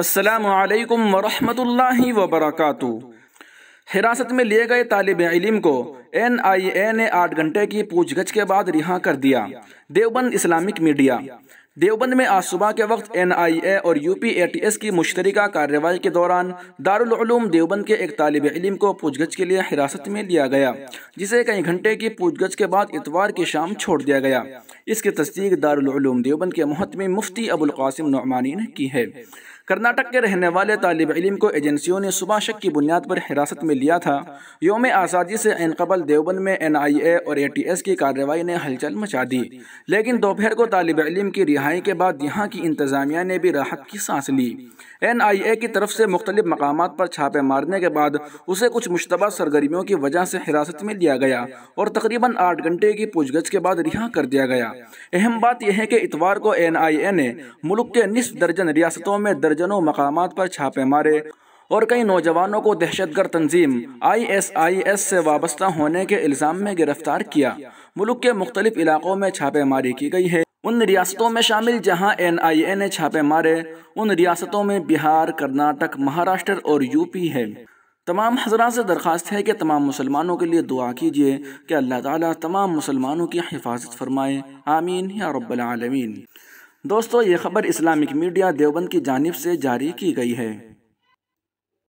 असलकम वरहमल वबरक हिरासत में लिए गए तालब इlim को एन आई ए ने आठ घंटे की पूछ गछ के बाद रिहा कर दिया देवबंद इस्लामिक मीडिया देवबंद में आज सुबह के वक्त एन आई ए और U P A T S की मुश्तरक कार्रवाई के दौरान दारूम देवबंद के एक तालब इलम को पूछगछ के लिए हिरासत में लिया गया जिसे कई घंटे की पूछगछ के बाद इतवार की शाम छोड़ दिया गया इसकी तस्दीक दारूम देवबंद के महतमी मुफ्ती अबुलकासिम नौमानी ने की है कर्नाटक के रहने वाले तालब इलम को एजेंसियों ने सुबह शक की बुनियाद पर हिरासत में लिया था योम आज़ादी से इनकबल देवबंद में एन आई ए और ए टी एस की कार्रवाई ने हलचल मचा दी लेकिन दोपहर को तालब इलम की रिहाई के बाद यहाँ की इंतज़ामिया ने भी राहत की सांस ली एन आई ए की तरफ से मुख्तलिफ मकाम पर छापे मारने के बाद उसे कुछ मुशतबा सरगर्मियों की वजह से हिरासत में लिया गया और तकरीबन आठ घंटे की पूछगछ के बाद रिहा कर दिया गया अहम बात यह है कि इतवार को एन आई ए ने मुल्क के निसफ दर्जन रियासतों में दर्जनों मकाम पर छापे मारे और कई नौजवानों को दहशतगर्द तंजीम आई एस आई एस से वाबस्ता होने के इल्ज़ाम में गिरफ्तार किया मुल्क के मुख्तलिफ इलाकों में छापेमारी की गई है उन रियासतों में शामिल जहां एनआईए ने छापे मारे उन रियासतों में बिहार कर्नाटक महाराष्ट्र और यूपी है तमाम हजरा से दरख्वास्त है कि तमाम मुसलमानों के लिए दुआ कीजिए कि अल्लाह ताला तमाम मुसलमानों की हिफाजत फरमाए आमीन या रब्बल आलमीन दोस्तों ये खबर इस्लामिक मीडिया देवबंद की जानब से जारी की गई है